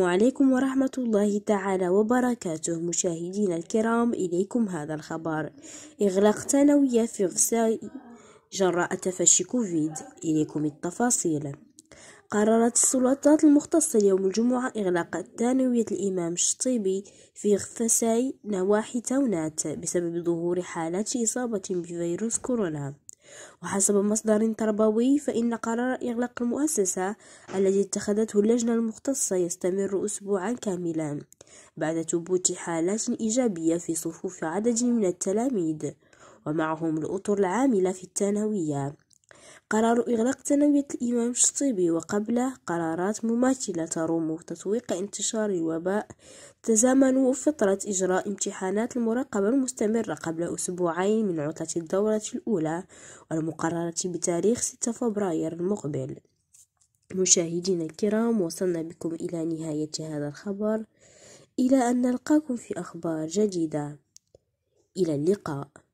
السلام عليكم ورحمة الله تعالى وبركاته مشاهدينا الكرام إليكم هذا الخبر إغلاق ثانوية في غساي جراء تفشي كوفيد إليكم التفاصيل قررت السلطات المختصة يوم الجمعة إغلاق ثانوية الإمام الشطيبي في غساي نواحي تونات بسبب ظهور حالات إصابة بفيروس كورونا وحسب مصدر تربوي فإن قرار إغلاق المؤسسة الذي اتخذته اللجنة المختصة يستمر أسبوعا كاملا بعد ثبوت حالات إيجابية في صفوف عدد من التلاميذ ومعهم الأطر العاملة في الثانوية قرار إغلاق ثانوية الإمام الشطيبي وقبله قرارات مماثلة تروم تسويق انتشار الوباء تزامنوا فترة إجراء امتحانات المراقبة المستمرة قبل أسبوعين من عطلة الدورة الأولى والمقررة بتاريخ 6 فبراير المقبل مشاهدينا الكرام وصلنا بكم إلى نهاية هذا الخبر إلى أن نلقاكم في أخبار جديدة إلى اللقاء